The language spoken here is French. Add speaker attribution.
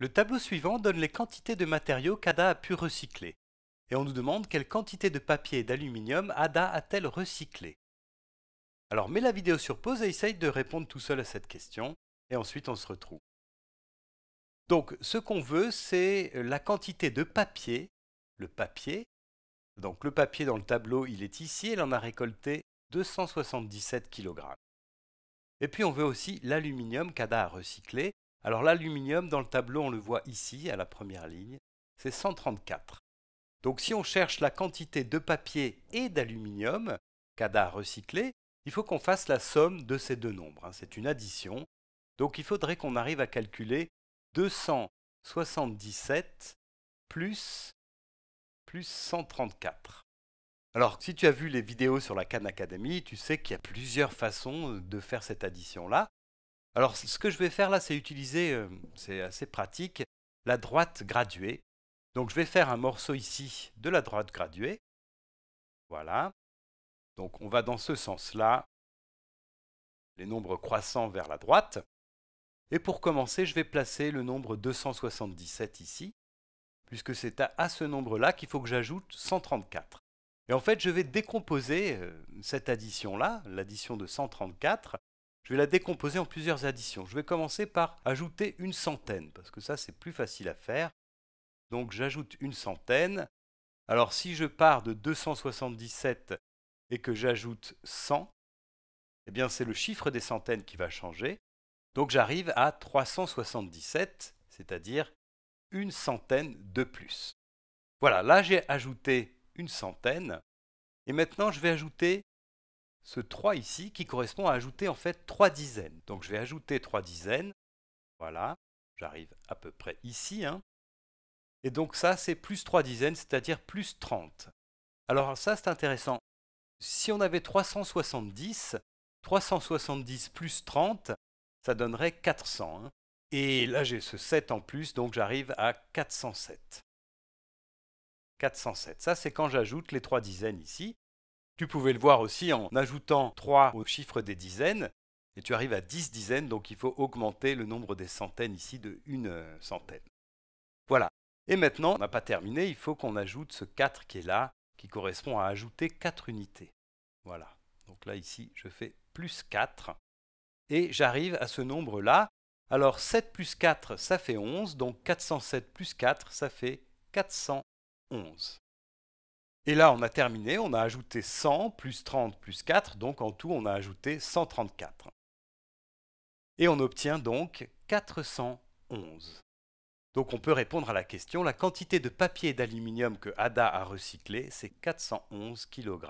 Speaker 1: Le tableau suivant donne les quantités de matériaux qu'ADA a pu recycler. Et on nous demande quelle quantité de papier et d'aluminium ADA a-t-elle recyclé. Alors mets la vidéo sur pause et essaye de répondre tout seul à cette question, et ensuite on se retrouve. Donc ce qu'on veut, c'est la quantité de papier, le papier. Donc le papier dans le tableau, il est ici, elle en a récolté 277 kg. Et puis on veut aussi l'aluminium qu'ADA a recyclé, alors l'aluminium, dans le tableau, on le voit ici, à la première ligne, c'est 134. Donc si on cherche la quantité de papier et d'aluminium, CADA recyclé, il faut qu'on fasse la somme de ces deux nombres. Hein. c'est une addition. Donc il faudrait qu'on arrive à calculer 277 plus, plus 134. Alors, si tu as vu les vidéos sur la Khan Academy, tu sais qu'il y a plusieurs façons euh, de faire cette addition-là. Alors ce que je vais faire là, c'est utiliser, euh, c'est assez pratique, la droite graduée. Donc je vais faire un morceau ici de la droite graduée. Voilà. Donc on va dans ce sens-là, les nombres croissants vers la droite. Et pour commencer, je vais placer le nombre 277 ici, puisque c'est à ce nombre-là qu'il faut que j'ajoute 134. Et en fait, je vais décomposer euh, cette addition-là, l'addition de 134, je vais la décomposer en plusieurs additions. Je vais commencer par ajouter une centaine, parce que ça c'est plus facile à faire. Donc j'ajoute une centaine. Alors si je pars de 277 et que j'ajoute 100, eh bien c'est le chiffre des centaines qui va changer. Donc j'arrive à 377, c'est-à-dire une centaine de plus. Voilà, là j'ai ajouté une centaine. Et maintenant je vais ajouter ce 3 ici qui correspond à ajouter en fait 3 dizaines. Donc je vais ajouter 3 dizaines. Voilà, j'arrive à peu près ici. Hein. Et donc ça, c'est plus 3 dizaines, c'est-à-dire plus 30. Alors ça, c'est intéressant. Si on avait 370, 370 plus 30, ça donnerait 400. Hein. Et là, j'ai ce 7 en plus, donc j'arrive à 407. 407, ça c'est quand j'ajoute les 3 dizaines ici. Tu pouvais le voir aussi en ajoutant 3 au chiffre des dizaines, et tu arrives à 10 dizaines, donc il faut augmenter le nombre des centaines ici de une euh, centaine. Voilà. Et maintenant, on n'a pas terminé, il faut qu'on ajoute ce 4 qui est là, qui correspond à ajouter 4 unités. Voilà. Donc là, ici, je fais plus 4, et j'arrive à ce nombre-là. Alors 7 plus 4, ça fait 11, donc 407 plus 4, ça fait 411. Et là, on a terminé, on a ajouté 100 plus 30 plus 4, donc en tout, on a ajouté 134. Et on obtient donc 411. Donc on peut répondre à la question, la quantité de papier d'aluminium que Ada a recyclé, c'est 411 kg.